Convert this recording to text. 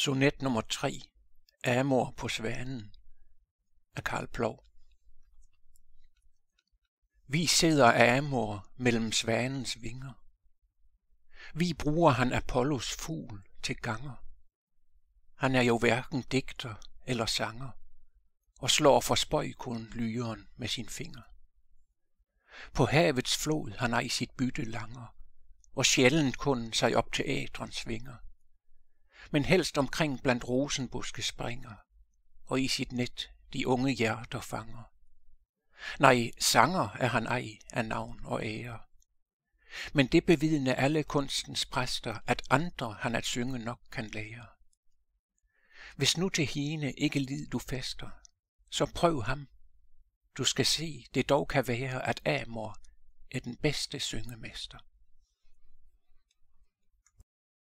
Sonet nummer 3. Amor på svanen af Karl Plov. Vi sidder af Amor mellem svanens vinger. Vi bruger han Apollos fugl til ganger. Han er jo hverken digter eller sanger, og slår for spøj kun lyren med sin finger. På havets flod han er i sit bytte langer, og sjældent kun sig op til ædrens vinger men helst omkring blandt rosenbuske springer, og i sit net de unge hjerter fanger. Nej, sanger er han ej af navn og ære. Men det bevidne alle kunstens præster, at andre han at synge nok kan lære. Hvis nu til hine ikke lid du fester, så prøv ham. Du skal se, det dog kan være, at Amor er den bedste syngemester.